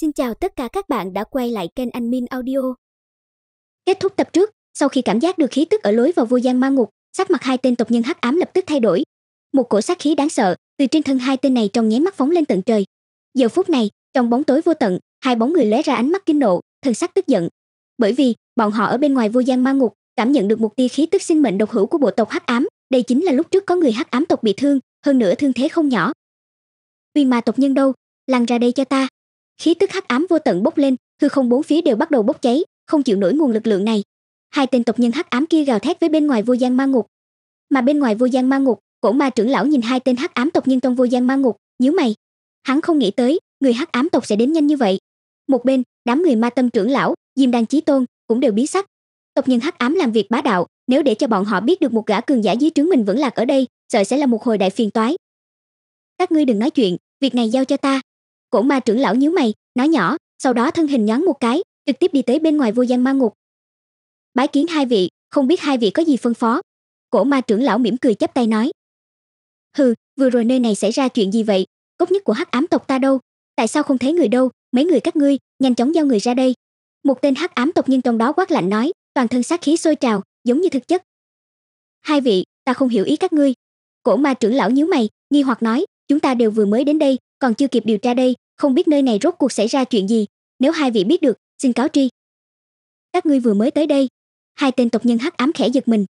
Xin chào tất cả các bạn đã quay lại kênh Anh Min Audio. Kết thúc tập trước, sau khi cảm giác được khí tức ở lối vào vô gian ma ngục, sắc mặt hai tên tộc nhân hắc ám lập tức thay đổi. Một cổ sát khí đáng sợ từ trên thân hai tên này trong nháy mắt phóng lên tận trời. Giờ phút này, trong bóng tối vô tận, hai bóng người lóe ra ánh mắt kinh nộ, thần sắc tức giận. Bởi vì, bọn họ ở bên ngoài vô gian ma ngục cảm nhận được một tia khí tức sinh mệnh độc hữu của bộ tộc hắc ám, đây chính là lúc trước có người hắc ám tộc bị thương, hơn nữa thương thế không nhỏ. Vì ma tộc nhân đâu, lăn ra đây cho ta, khí tức hắc ám vô tận bốc lên hư không bốn phía đều bắt đầu bốc cháy không chịu nổi nguồn lực lượng này hai tên tộc nhân hắc ám kia gào thét với bên ngoài vô gian ma ngục mà bên ngoài vô gian ma ngục cổ ma trưởng lão nhìn hai tên hắc ám tộc nhân trong vô gian ma ngục nhíu mày hắn không nghĩ tới người hắc ám tộc sẽ đến nhanh như vậy một bên đám người ma tâm trưởng lão diêm đan chí tôn cũng đều biến sắc tộc nhân hắc ám làm việc bá đạo nếu để cho bọn họ biết được một gã cường giả dưới trướng mình vẫn lạc ở đây sợ sẽ là một hồi đại phiền toái các ngươi đừng nói chuyện việc này giao cho ta Cổ ma trưởng lão nhíu mày, nói nhỏ, sau đó thân hình nhón một cái, trực tiếp đi tới bên ngoài vô gian ma ngục. Bái kiến hai vị, không biết hai vị có gì phân phó. Cổ ma trưởng lão mỉm cười chắp tay nói. Hừ, vừa rồi nơi này xảy ra chuyện gì vậy? Cốt nhất của hắc ám tộc ta đâu? Tại sao không thấy người đâu? Mấy người các ngươi, nhanh chóng giao người ra đây. Một tên hắc ám tộc nhân trong đó quát lạnh nói, toàn thân sát khí sôi trào, giống như thực chất. Hai vị, ta không hiểu ý các ngươi. Cổ ma trưởng lão nhíu mày, nghi hoặc nói, chúng ta đều vừa mới đến đây, còn chưa kịp điều tra đây, không biết nơi này rốt cuộc xảy ra chuyện gì nếu hai vị biết được xin cáo tri các ngươi vừa mới tới đây hai tên tộc nhân hắc ám khẽ giật mình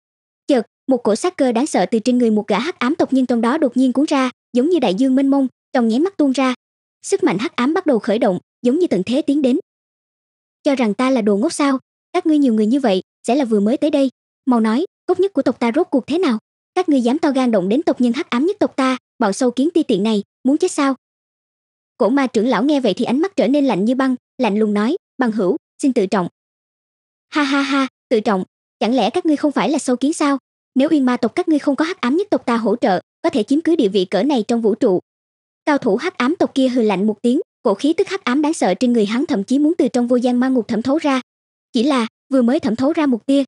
chợt một cổ sát cơ đáng sợ từ trên người một gã hắc ám tộc nhân trong đó đột nhiên cuốn ra giống như đại dương mênh mông trong nháy mắt tuôn ra sức mạnh hắc ám bắt đầu khởi động giống như tận thế tiến đến cho rằng ta là đồ ngốc sao các ngươi nhiều người như vậy sẽ là vừa mới tới đây mau nói cốt nhất của tộc ta rốt cuộc thế nào các ngươi dám to gan động đến tộc nhân hắc ám nhất tộc ta bọn sâu kiến ti tiện này muốn chết sao Cổ ma trưởng lão nghe vậy thì ánh mắt trở nên lạnh như băng, lạnh lùng nói, bằng hữu, xin tự trọng. Ha ha ha, tự trọng, chẳng lẽ các ngươi không phải là sâu kiến sao? Nếu uyên ma tộc các ngươi không có hắc ám nhất tộc ta hỗ trợ, có thể chiếm cứ địa vị cỡ này trong vũ trụ. Cao thủ hắc ám tộc kia hừ lạnh một tiếng, cổ khí tức hắc ám đáng sợ trên người hắn thậm chí muốn từ trong vô gian ma ngục thẩm thấu ra. Chỉ là vừa mới thẩm thấu ra một tia,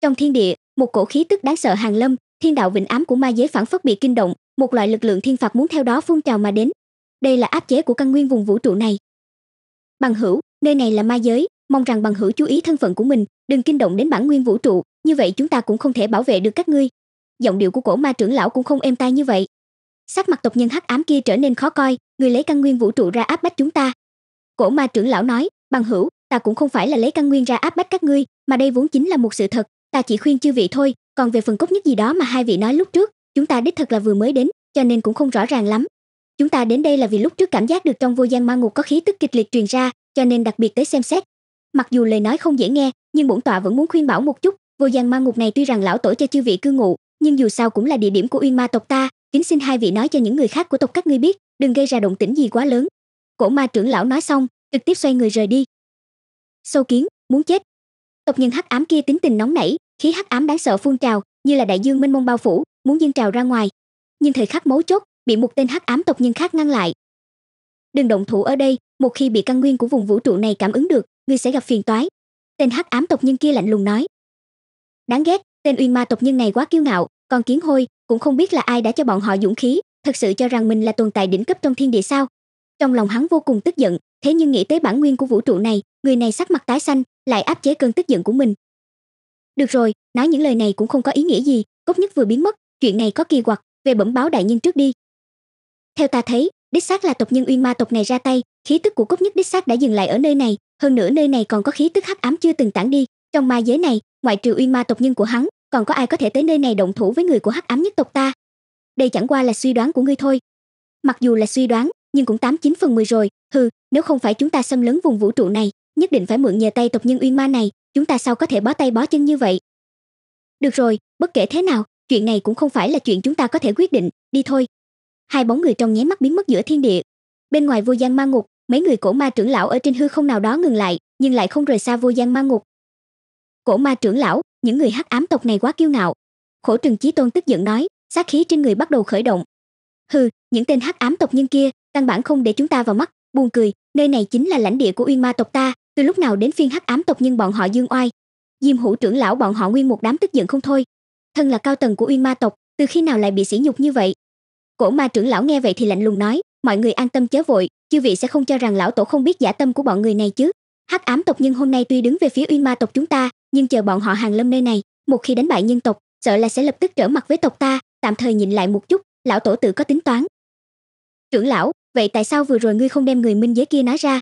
trong thiên địa, một cổ khí tức đáng sợ hàng lâm, thiên đạo vĩnh ám của ma giới phản phất bị kinh động, một loại lực lượng thiên phạt muốn theo đó phun trào mà đến, đây là áp chế của căn nguyên vùng vũ trụ này. Bằng hữu, nơi này là ma giới, mong rằng bằng hữu chú ý thân phận của mình, đừng kinh động đến bản nguyên vũ trụ, như vậy chúng ta cũng không thể bảo vệ được các ngươi. Giọng điệu của cổ ma trưởng lão cũng không êm tai như vậy. Sắc mặt tộc nhân hắc ám kia trở nên khó coi, người lấy căn nguyên vũ trụ ra áp bách chúng ta. Cổ ma trưởng lão nói, bằng hữu, ta cũng không phải là lấy căn nguyên ra áp bách các ngươi, mà đây vốn chính là một sự thật, ta chỉ khuyên chư vị thôi, còn về phần cốt nhất gì đó mà hai vị nói lúc trước, chúng ta đích thật là vừa mới đến, cho nên cũng không rõ ràng lắm, Chúng ta đến đây là vì lúc trước cảm giác được trong vô gian ma ngục có khí tức kịch liệt truyền ra, cho nên đặc biệt tới xem xét. Mặc dù lời nói không dễ nghe, nhưng bổn tọa vẫn muốn khuyên bảo một chút, vô gian ma ngục này tuy rằng lão tổ cho chư vị cư ngụ, nhưng dù sao cũng là địa điểm của uyên ma tộc ta, kính xin hai vị nói cho những người khác của tộc các ngươi biết, đừng gây ra động tĩnh gì quá lớn. Cổ ma trưởng lão nói xong, trực tiếp xoay người rời đi. Sâu kiến, muốn chết. Tộc nhân hắc ám kia tính tình nóng nảy, khí hắc ám đáng sợ phun trào, như là đại dương mênh mông bao phủ, muốn dâng trào ra ngoài. Nhưng thời khắc mấu chốt, bị một tên hắc ám tộc nhân khác ngăn lại đừng động thủ ở đây một khi bị căn nguyên của vùng vũ trụ này cảm ứng được ngươi sẽ gặp phiền toái tên hắc ám tộc nhân kia lạnh lùng nói đáng ghét tên uyên ma tộc nhân này quá kiêu ngạo còn kiến hôi cũng không biết là ai đã cho bọn họ dũng khí thật sự cho rằng mình là tồn tại đỉnh cấp trong thiên địa sao trong lòng hắn vô cùng tức giận thế nhưng nghĩ tới bản nguyên của vũ trụ này người này sắc mặt tái xanh lại áp chế cơn tức giận của mình được rồi nói những lời này cũng không có ý nghĩa gì cốt nhất vừa biến mất chuyện này có kỳ quặc về bẩm báo đại nhân trước đi theo ta thấy, đích xác là tộc nhân Uyên Ma tộc này ra tay, khí tức của Cúc Nhất đích xác đã dừng lại ở nơi này, hơn nữa nơi này còn có khí tức hắc ám chưa từng tản đi, trong ma giới này, ngoại trừ Uyên Ma tộc nhân của hắn, còn có ai có thể tới nơi này động thủ với người của hắc ám nhất tộc ta? Đây chẳng qua là suy đoán của ngươi thôi. Mặc dù là suy đoán, nhưng cũng tám chín phần mười rồi, hừ, nếu không phải chúng ta xâm lấn vùng vũ trụ này, nhất định phải mượn nhờ tay tộc nhân Uyên Ma này, chúng ta sao có thể bó tay bó chân như vậy? Được rồi, bất kể thế nào, chuyện này cũng không phải là chuyện chúng ta có thể quyết định, đi thôi, hai bóng người trong nháy mắt biến mất giữa thiên địa bên ngoài vô gian ma ngục mấy người cổ ma trưởng lão ở trên hư không nào đó ngừng lại nhưng lại không rời xa vô gian ma ngục cổ ma trưởng lão những người hắc ám tộc này quá kiêu ngạo khổ trừng chí tôn tức giận nói sát khí trên người bắt đầu khởi động hừ những tên hắc ám tộc nhân kia căn bản không để chúng ta vào mắt buồn cười nơi này chính là lãnh địa của uyên ma tộc ta từ lúc nào đến phiên hắc ám tộc nhân bọn họ dương oai diêm hữu trưởng lão bọn họ nguyên một đám tức giận không thôi thân là cao tầng của uyên ma tộc từ khi nào lại bị sỉ nhục như vậy Cổ ma trưởng lão nghe vậy thì lạnh lùng nói, mọi người an tâm chớ vội, chư vị sẽ không cho rằng lão tổ không biết giả tâm của bọn người này chứ. Hắc ám tộc nhưng hôm nay tuy đứng về phía uyên ma tộc chúng ta, nhưng chờ bọn họ hàng lâm nơi này, một khi đánh bại nhân tộc, sợ là sẽ lập tức trở mặt với tộc ta, tạm thời nhìn lại một chút, lão tổ tự có tính toán. Trưởng lão, vậy tại sao vừa rồi ngươi không đem người minh giới kia nói ra?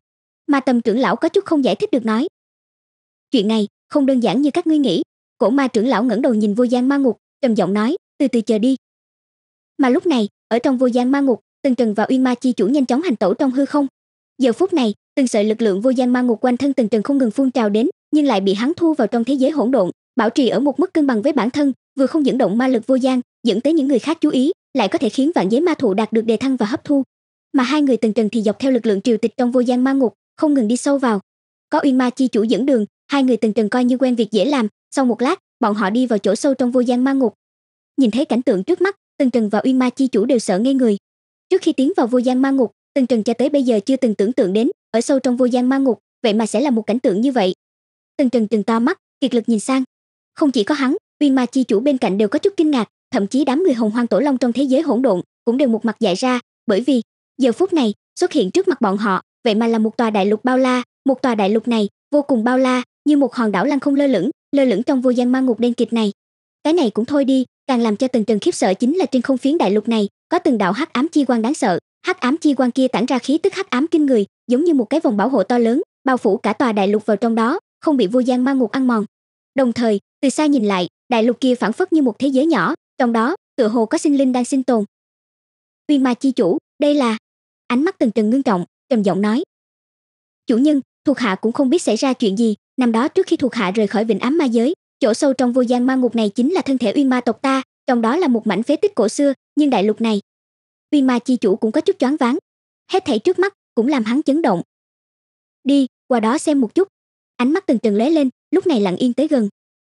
Ma tâm trưởng lão có chút không giải thích được nói. Chuyện này không đơn giản như các ngươi nghĩ. Cổ ma trưởng lão ngẩng đầu nhìn vô gian ma ngục, trầm giọng nói, từ từ chờ đi. Mà lúc này, ở trong vô gian ma ngục, Từng Trần và Uyên Ma chi chủ nhanh chóng hành tẩu trong hư không. Giờ phút này, từng sợi lực lượng vô gian ma ngục quanh thân Từng Trần không ngừng phun trào đến, nhưng lại bị hắn thu vào trong thế giới hỗn độn, bảo trì ở một mức cân bằng với bản thân, vừa không dẫn động ma lực vô gian, dẫn tới những người khác chú ý, lại có thể khiến vạn giới ma thụ đạt được đề thăng và hấp thu. Mà hai người Từng Trần thì dọc theo lực lượng triều tịch trong vô gian ma ngục, không ngừng đi sâu vào. Có Uyên Ma chi chủ dẫn đường, hai người Từng Trần coi như quen việc dễ làm, sau một lát, bọn họ đi vào chỗ sâu trong vô gian ma ngục. Nhìn thấy cảnh tượng trước mắt, Tần Trần và Uy Ma chi chủ đều sợ ngây người. Trước khi tiến vào vô gian ma ngục, Tần Trần cho tới bây giờ chưa từng tưởng tượng đến, ở sâu trong vô gian ma ngục, vậy mà sẽ là một cảnh tượng như vậy. Tần Trần trừng to mắt, kiệt lực nhìn sang. Không chỉ có hắn, Uy Ma chi chủ bên cạnh đều có chút kinh ngạc, thậm chí đám người hồng hoang tổ long trong thế giới hỗn độn cũng đều một mặt dại ra, bởi vì giờ phút này xuất hiện trước mặt bọn họ, vậy mà là một tòa đại lục bao la, một tòa đại lục này vô cùng bao la, như một hòn đảo lăng không lơ lửng, lơ lửng trong vô gian ma ngục đen kịt này. Cái này cũng thôi đi, càng làm cho từng trần khiếp sợ chính là trên không phiến đại lục này có từng đạo hắc ám chi quan đáng sợ hắc ám chi quan kia tản ra khí tức hắc ám kinh người giống như một cái vòng bảo hộ to lớn bao phủ cả tòa đại lục vào trong đó không bị vô gian ma ngục ăn mòn đồng thời từ xa nhìn lại đại lục kia phản phất như một thế giới nhỏ trong đó tựa hồ có sinh linh đang sinh tồn uyên ma chi chủ đây là ánh mắt từng trần ngưng trọng trầm giọng nói chủ nhân thuộc hạ cũng không biết xảy ra chuyện gì năm đó trước khi thuộc hạ rời khỏi vịnh ám ma giới chỗ sâu trong vô gian ma ngục này chính là thân thể uyên ma tộc ta trong đó là một mảnh phế tích cổ xưa nhưng đại lục này uyên ma chi chủ cũng có chút choáng váng hết thảy trước mắt cũng làm hắn chấn động đi qua đó xem một chút ánh mắt từng trần lóe lên lúc này lặng yên tới gần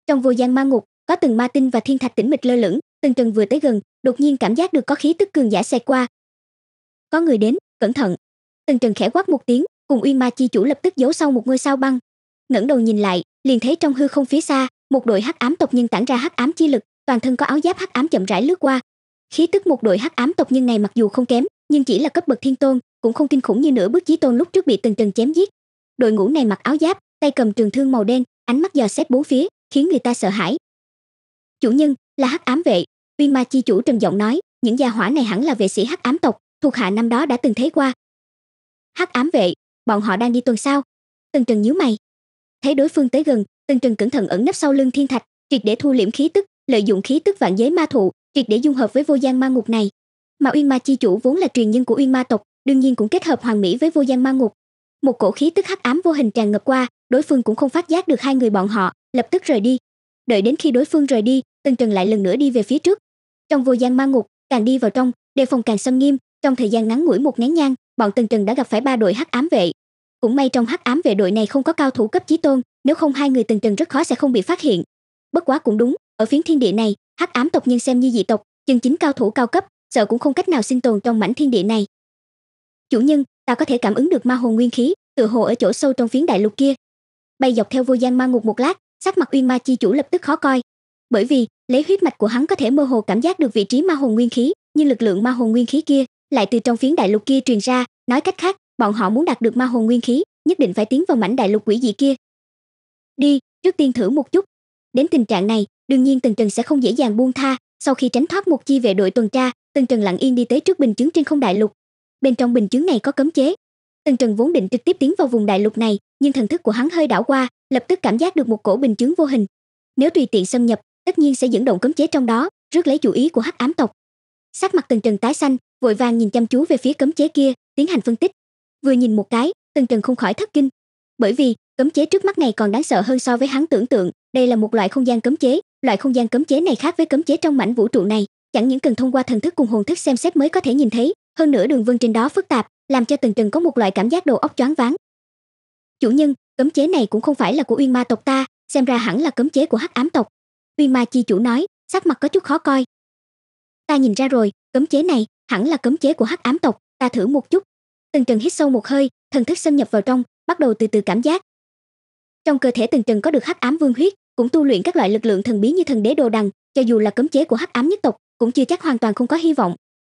trong vô gian ma ngục có từng ma tinh và thiên thạch tĩnh mịch lơ lửng từng trần vừa tới gần đột nhiên cảm giác được có khí tức cường giả xẹt qua có người đến cẩn thận từng trần khẽ quát một tiếng cùng uyên ma chi chủ lập tức giấu sau một ngôi sao băng ngẩng đầu nhìn lại liền thấy trong hư không phía xa một đội hắc ám tộc nhân tản ra hắc ám chi lực toàn thân có áo giáp hắc ám chậm rãi lướt qua khí tức một đội hắc ám tộc nhân này mặc dù không kém nhưng chỉ là cấp bậc thiên tôn cũng không kinh khủng như nửa bước chí tôn lúc trước bị từng trần chém giết đội ngũ này mặc áo giáp tay cầm trường thương màu đen ánh mắt dò xét bốn phía khiến người ta sợ hãi chủ nhân là hắc ám vệ viên ma chi chủ trầm giọng nói những gia hỏa này hẳn là vệ sĩ hắc ám tộc thuộc hạ năm đó đã từng thấy qua hắc ám vệ bọn họ đang đi tuần sao tần trần nhíu mày thấy đối phương tới gần Tần Trần cẩn thận ẩn nấp sau lưng thiên thạch, triệt để thu liễm khí tức, lợi dụng khí tức vạn giới ma thụ, triệt để dung hợp với vô gian ma ngục này. Mà Uyên Ma chi chủ vốn là truyền nhân của Uyên Ma tộc, đương nhiên cũng kết hợp hoàn mỹ với vô gian ma ngục. Một cổ khí tức hắc ám vô hình tràn ngập qua, đối phương cũng không phát giác được hai người bọn họ, lập tức rời đi. Đợi đến khi đối phương rời đi, Tần Trần lại lần nữa đi về phía trước. Trong vô gian ma ngục, càng đi vào trong, đề phòng càng xâm nghiêm, trong thời gian ngắn ngủi một nén nhang, bọn Tần Trần đã gặp phải ba đội hắc ám vệ. Cũng may trong hắc ám vệ đội này không có cao thủ cấp chí tôn, nếu không hai người từng trần rất khó sẽ không bị phát hiện bất quá cũng đúng ở phiến thiên địa này hắc ám tộc nhân xem như dị tộc chân chính cao thủ cao cấp sợ cũng không cách nào sinh tồn trong mảnh thiên địa này chủ nhân ta có thể cảm ứng được ma hồn nguyên khí tựa hồ ở chỗ sâu trong phiến đại lục kia bay dọc theo vô gian ma ngục một lát sắc mặt uyên ma chi chủ lập tức khó coi bởi vì lấy huyết mạch của hắn có thể mơ hồ cảm giác được vị trí ma hồn nguyên khí nhưng lực lượng ma hồn nguyên khí kia lại từ trong phiến đại lục kia truyền ra nói cách khác bọn họ muốn đạt được ma hồn nguyên khí nhất định phải tiến vào mảnh đại lục quỷ dị kia Đi, trước tiên thử một chút. Đến tình trạng này, đương nhiên Tần Trần sẽ không dễ dàng buông tha, sau khi tránh thoát một chi vệ đội tuần tra, Tần Trần lặng yên đi tới trước bình chứng trên không đại lục. Bên trong bình chứng này có cấm chế. Tần Trần vốn định trực tiếp tiến vào vùng đại lục này, nhưng thần thức của hắn hơi đảo qua, lập tức cảm giác được một cổ bình chứng vô hình. Nếu tùy tiện xâm nhập, tất nhiên sẽ dẫn động cấm chế trong đó, rước lấy chú ý của Hắc Ám tộc. Sắc mặt Tần Trần tái xanh, vội vàng nhìn chăm chú về phía cấm chế kia, tiến hành phân tích. Vừa nhìn một cái, Tần Trần không khỏi thất kinh, bởi vì cấm chế trước mắt này còn đáng sợ hơn so với hắn tưởng tượng đây là một loại không gian cấm chế loại không gian cấm chế này khác với cấm chế trong mảnh vũ trụ này chẳng những cần thông qua thần thức cùng hồn thức xem xét mới có thể nhìn thấy hơn nữa đường vân trên đó phức tạp làm cho từng trần có một loại cảm giác đầu óc choáng váng chủ nhân cấm chế này cũng không phải là của uyên ma tộc ta xem ra hẳn là cấm chế của hắc ám tộc uyên ma chi chủ nói sắc mặt có chút khó coi ta nhìn ra rồi cấm chế này hẳn là cấm chế của hắc ám tộc ta thử một chút từng trần hít sâu một hơi thần thức xâm nhập vào trong bắt đầu từ từ cảm giác trong cơ thể từng trần có được hắc ám vương huyết cũng tu luyện các loại lực lượng thần bí như thần đế đồ đằng cho dù là cấm chế của hắc ám nhất tộc cũng chưa chắc hoàn toàn không có hy vọng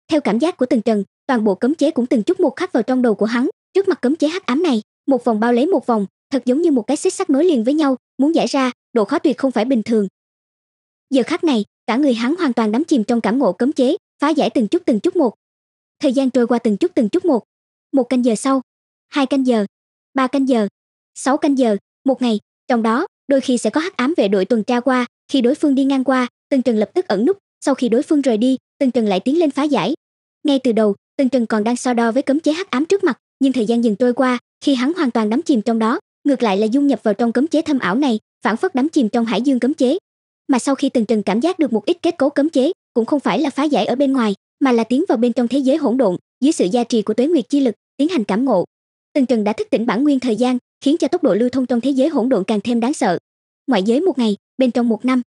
theo cảm giác của từng trần toàn bộ cấm chế cũng từng chút một khắc vào trong đầu của hắn trước mặt cấm chế hắc ám này một vòng bao lấy một vòng thật giống như một cái xích sắt nối liền với nhau muốn giải ra độ khó tuyệt không phải bình thường giờ khắc này cả người hắn hoàn toàn đắm chìm trong cảm ngộ cấm chế phá giải từng chút từng chút một thời gian trôi qua từng chút từng chút một một canh giờ sau hai canh giờ ba canh giờ sáu canh giờ một ngày trong đó đôi khi sẽ có hắc ám vệ đội tuần tra qua khi đối phương đi ngang qua tần trần lập tức ẩn núp sau khi đối phương rời đi tần trần lại tiến lên phá giải ngay từ đầu tần trần còn đang so đo với cấm chế hắc ám trước mặt nhưng thời gian dần trôi qua khi hắn hoàn toàn đắm chìm trong đó ngược lại là dung nhập vào trong cấm chế thâm ảo này phản phất đắm chìm trong hải dương cấm chế mà sau khi tần trần cảm giác được một ít kết cấu cấm chế cũng không phải là phá giải ở bên ngoài mà là tiến vào bên trong thế giới hỗn độn dưới sự gia trì của tuế nguyệt chi lực tiến hành cảm ngộ tần trần đã thức tỉnh bản nguyên thời gian khiến cho tốc độ lưu thông trong thế giới hỗn độn càng thêm đáng sợ ngoại giới một ngày bên trong một năm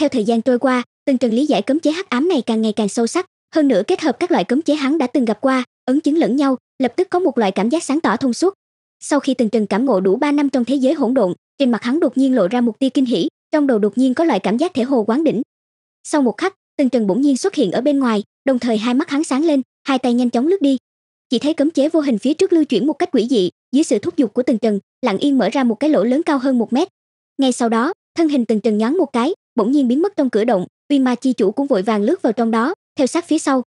theo thời gian trôi qua từng trần lý giải cấm chế hắc ám này càng ngày càng sâu sắc hơn nữa kết hợp các loại cấm chế hắn đã từng gặp qua ấn chứng lẫn nhau lập tức có một loại cảm giác sáng tỏ thông suốt sau khi từng trần cảm ngộ đủ 3 năm trong thế giới hỗn độn trên mặt hắn đột nhiên lộ ra một tia kinh hỉ trong đầu đột nhiên có loại cảm giác thể hồ quán đỉnh sau một khắc từng trần bỗng nhiên xuất hiện ở bên ngoài đồng thời hai mắt hắn sáng lên hai tay nhanh chóng lướt đi chỉ thấy cấm chế vô hình phía trước lưu chuyển một cách quỷ dị dưới sự thúc giục của Tần trần lặng yên mở ra một cái lỗ lớn cao hơn một mét ngay sau đó thân hình Tần trần nhón một cái bỗng nhiên biến mất trong cửa động uy ma chi chủ cũng vội vàng lướt vào trong đó theo sát phía sau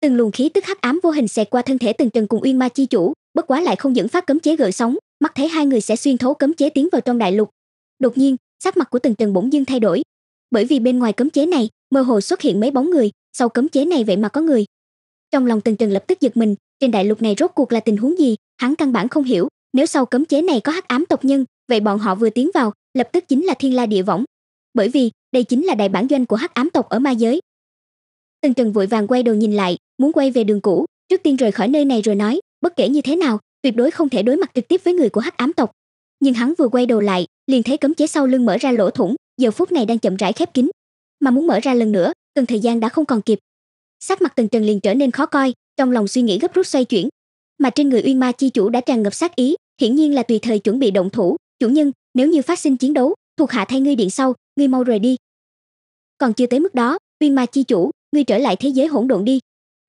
từng luồng khí tức hắc ám vô hình xẹt qua thân thể Tần trần cùng Uy ma chi chủ bất quá lại không dẫn phát cấm chế gợn sóng mắt thấy hai người sẽ xuyên thấu cấm chế tiến vào trong đại lục đột nhiên sắc mặt của Tần trần bỗng dưng thay đổi bởi vì bên ngoài cấm chế này mơ hồ xuất hiện mấy bóng người sau cấm chế này vậy mà có người trong lòng Tần trần lập tức giật mình trên đại lục này rốt cuộc là tình huống gì, hắn căn bản không hiểu, nếu sau cấm chế này có hắc ám tộc nhân, vậy bọn họ vừa tiến vào, lập tức chính là thiên la địa võng. Bởi vì, đây chính là đại bản doanh của hắc ám tộc ở ma giới. tần Trần vội vàng quay đầu nhìn lại, muốn quay về đường cũ, trước tiên rời khỏi nơi này rồi nói, bất kể như thế nào, tuyệt đối không thể đối mặt trực tiếp với người của hắc ám tộc. Nhưng hắn vừa quay đầu lại, liền thấy cấm chế sau lưng mở ra lỗ thủng, giờ phút này đang chậm rãi khép kín, mà muốn mở ra lần nữa, cần thời gian đã không còn kịp. Sắc mặt tần Trần liền trở nên khó coi, trong lòng suy nghĩ gấp rút xoay chuyển mà trên người uyên ma chi chủ đã tràn ngập sát ý hiển nhiên là tùy thời chuẩn bị động thủ chủ nhân nếu như phát sinh chiến đấu thuộc hạ thay ngươi điện sau ngươi mau rời đi còn chưa tới mức đó uyên ma chi chủ ngươi trở lại thế giới hỗn độn đi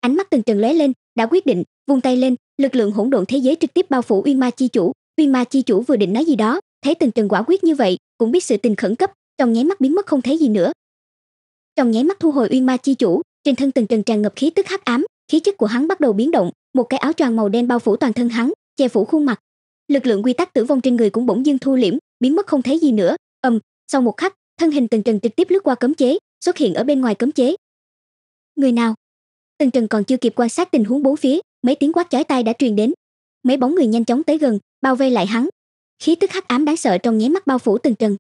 ánh mắt từng trần lóe lên đã quyết định vung tay lên lực lượng hỗn độn thế giới trực tiếp bao phủ uyên ma chi chủ uyên ma chi chủ vừa định nói gì đó thấy từng trần quả quyết như vậy cũng biết sự tình khẩn cấp trong nháy mắt biến mất không thấy gì nữa trong nháy mắt thu hồi uyên ma chi chủ trên thân từng trần tràn ngập khí tức hắc ám khí chất của hắn bắt đầu biến động một cái áo choàng màu đen bao phủ toàn thân hắn che phủ khuôn mặt lực lượng quy tắc tử vong trên người cũng bỗng dưng thu liễm biến mất không thấy gì nữa ầm um, sau một khắc thân hình tần trần trực tiếp lướt qua cấm chế xuất hiện ở bên ngoài cấm chế người nào tần trần còn chưa kịp quan sát tình huống bốn phía mấy tiếng quát chói tai đã truyền đến mấy bóng người nhanh chóng tới gần bao vây lại hắn khí tức hắc ám đáng sợ trong nháy mắt bao phủ tần trần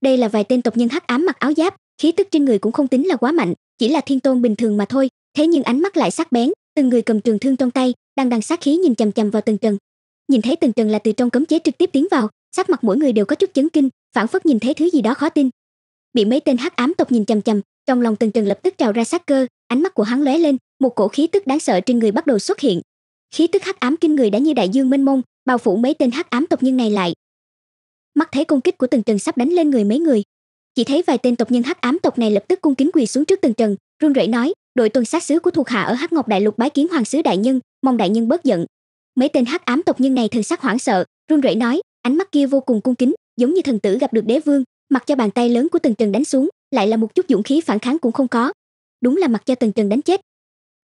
đây là vài tên tộc nhân hắc ám mặc áo giáp khí tức trên người cũng không tính là quá mạnh chỉ là thiên tôn bình thường mà thôi thế nhưng ánh mắt lại sắc bén từng người cầm trường thương trong tay đang đằng sát khí nhìn chằm chằm vào từng trần nhìn thấy từng trần là từ trong cấm chế trực tiếp tiến vào sắc mặt mỗi người đều có chút chấn kinh phản phất nhìn thấy thứ gì đó khó tin bị mấy tên hắc ám tộc nhìn chằm chằm trong lòng từng trần lập tức trào ra sát cơ ánh mắt của hắn lóe lên một cổ khí tức đáng sợ trên người bắt đầu xuất hiện khí tức hắc ám kinh người đã như đại dương mênh mông bao phủ mấy tên hắc ám tộc nhân này lại mắt thấy công kích của từng trần sắp đánh lên người mấy người chỉ thấy vài tên tộc nhân hắc ám tộc này lập tức cung kính quỳ xuống trước từng trần run rẩy nói đội tuần sát sứ của thuộc hạ ở hắc ngọc đại lục bái kiến hoàng sứ đại nhân mong đại nhân bớt giận mấy tên hắc ám tộc nhân này thần sắc hoảng sợ run rẩy nói ánh mắt kia vô cùng cung kính giống như thần tử gặp được đế vương mặc cho bàn tay lớn của tần trần đánh xuống lại là một chút dũng khí phản kháng cũng không có đúng là mặc cho tần trần đánh chết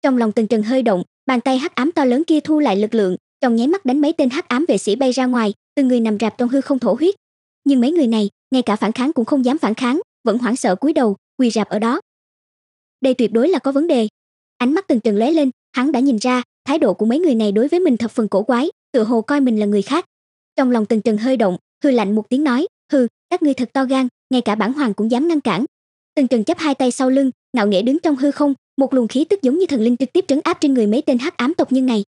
trong lòng tần trần hơi động bàn tay hắc ám to lớn kia thu lại lực lượng trong nháy mắt đánh mấy tên hắc ám vệ sĩ bay ra ngoài từng người nằm rạp trong hư không thổ huyết nhưng mấy người này ngay cả phản kháng cũng không dám phản kháng vẫn hoảng sợ cúi đầu quỳ rạp ở đó đây tuyệt đối là có vấn đề ánh mắt từng trần lóe lên hắn đã nhìn ra thái độ của mấy người này đối với mình thập phần cổ quái tựa hồ coi mình là người khác trong lòng từng trần hơi động hư lạnh một tiếng nói hư các ngươi thật to gan ngay cả bản hoàng cũng dám ngăn cản từng trần chấp hai tay sau lưng ngạo nghễ đứng trong hư không một luồng khí tức giống như thần linh trực tiếp trấn áp trên người mấy tên hắc ám tộc nhân này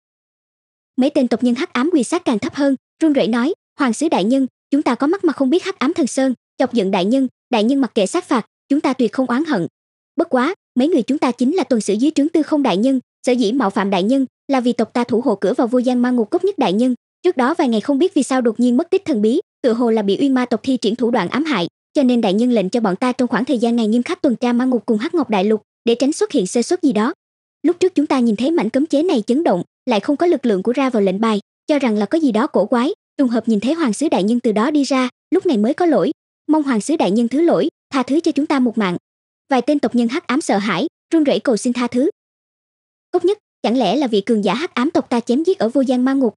mấy tên tộc nhân hắc ám quỳ sát càng thấp hơn run rẩy nói hoàng sứ đại nhân chúng ta có mắt mà không biết hắc ám thần sơn chọc giận đại nhân đại nhân mặc kệ sát phạt chúng ta tuyệt không oán hận bất quá mấy người chúng ta chính là tuần sử dưới trướng tư không đại nhân sở dĩ mạo phạm đại nhân là vì tộc ta thủ hộ cửa vào vô gian ma ngục cốc nhất đại nhân trước đó vài ngày không biết vì sao đột nhiên mất tích thần bí tựa hồ là bị uyên ma tộc thi triển thủ đoạn ám hại cho nên đại nhân lệnh cho bọn ta trong khoảng thời gian này nghiêm khắc tuần tra ma ngục cùng hắc ngọc đại lục để tránh xuất hiện sơ suất gì đó lúc trước chúng ta nhìn thấy mảnh cấm chế này chấn động lại không có lực lượng của ra vào lệnh bài cho rằng là có gì đó cổ quái trùng hợp nhìn thấy hoàng sứ đại nhân từ đó đi ra lúc này mới có lỗi mong hoàng sứ đại nhân thứ lỗi tha thứ cho chúng ta một mạng vài tên tộc nhân hắc ám sợ hãi run rẩy cầu xin tha thứ cốt nhất chẳng lẽ là vị cường giả hắc ám tộc ta chém giết ở vô gian ma ngục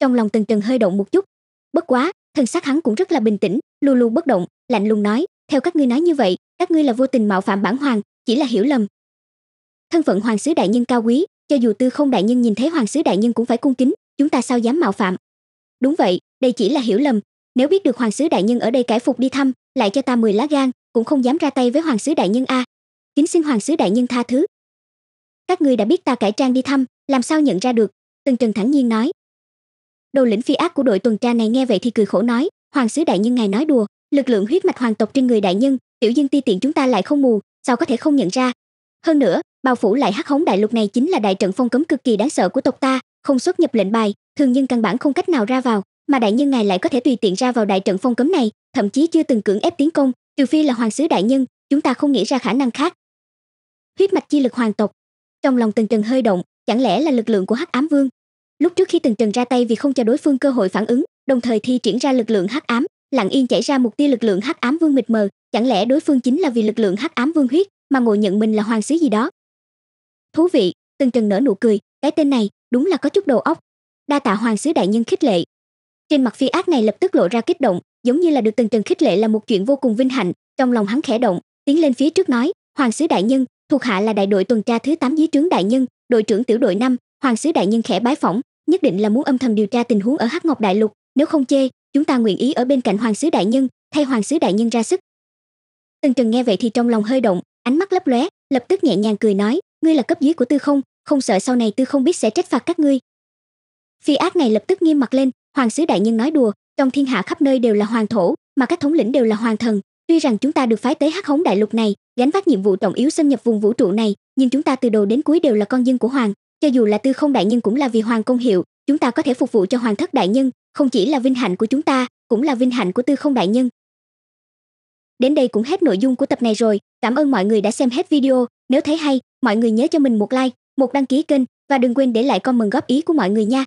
trong lòng từng trần hơi động một chút bất quá thân xác hắn cũng rất là bình tĩnh lu lu bất động lạnh lùng nói theo các ngươi nói như vậy các ngươi là vô tình mạo phạm bản hoàng chỉ là hiểu lầm thân phận hoàng sứ đại nhân cao quý cho dù tư không đại nhân nhìn thấy hoàng sứ đại nhân cũng phải cung kính chúng ta sao dám mạo phạm đúng vậy đây chỉ là hiểu lầm nếu biết được hoàng sứ đại nhân ở đây cải phục đi thăm lại cho ta 10 lá gan cũng không dám ra tay với hoàng sứ đại nhân a kính xin hoàng sứ đại nhân tha thứ các ngươi đã biết ta cải trang đi thăm làm sao nhận ra được từng trần thẳng nhiên nói đầu lĩnh phi ác của đội tuần tra này nghe vậy thì cười khổ nói hoàng sứ đại nhân ngài nói đùa lực lượng huyết mạch hoàng tộc trên người đại nhân tiểu dân ti tiện chúng ta lại không mù sao có thể không nhận ra hơn nữa bao phủ lại hắc hống đại lục này chính là đại trận phong cấm cực kỳ đáng sợ của tộc ta không xuất nhập lệnh bài thường nhân căn bản không cách nào ra vào mà đại nhân ngài lại có thể tùy tiện ra vào đại trận phong cấm này thậm chí chưa từng cưỡng ép tiến công trừ phi là hoàng sứ đại nhân chúng ta không nghĩ ra khả năng khác huyết mạch chi lực hoàng tộc trong lòng tần trần hơi động chẳng lẽ là lực lượng của hắc ám vương lúc trước khi tần trần ra tay vì không cho đối phương cơ hội phản ứng đồng thời thi triển ra lực lượng hắc ám lặng yên chảy ra một tia lực lượng hắc ám vương mịt mờ chẳng lẽ đối phương chính là vì lực lượng hắc ám vương huyết mà ngồi nhận mình là hoàng sứ gì đó thú vị tần trần nở nụ cười cái tên này đúng là có chút đầu óc đa tạ hoàng sứ đại nhân khích lệ trên mặt phi ác này lập tức lộ ra kích động giống như là được tần trần khích lệ là một chuyện vô cùng vinh hạnh trong lòng hắn khẽ động tiến lên phía trước nói hoàng sứ đại nhân thuộc hạ là đại đội tuần tra thứ 8 dưới trướng đại nhân đội trưởng tiểu đội 5, hoàng sứ đại nhân khẽ bái phỏng nhất định là muốn âm thầm điều tra tình huống ở hắc ngọc đại lục nếu không chê chúng ta nguyện ý ở bên cạnh hoàng sứ đại nhân thay hoàng sứ đại nhân ra sức tần trần nghe vậy thì trong lòng hơi động ánh mắt lấp lóe lập tức nhẹ nhàng cười nói ngươi là cấp dưới của tư không không sợ sau này tư không biết sẽ trách phạt các ngươi phi ác này lập tức nghiêm mặt lên hoàng sứ đại nhân nói đùa trong thiên hạ khắp nơi đều là hoàng thổ mà các thống lĩnh đều là hoàng thần tuy rằng chúng ta được phái tới hắc hống đại lục này gánh vác nhiệm vụ trọng yếu xâm nhập vùng vũ trụ này nhưng chúng ta từ đầu đến cuối đều là con dân của hoàng cho dù là tư không đại nhân cũng là vì hoàng công hiệu chúng ta có thể phục vụ cho hoàng thất đại nhân không chỉ là vinh hạnh của chúng ta cũng là vinh hạnh của tư không đại nhân đến đây cũng hết nội dung của tập này rồi cảm ơn mọi người đã xem hết video nếu thấy hay mọi người nhớ cho mình một like một đăng ký kênh và đừng quên để lại comment góp ý của mọi người nha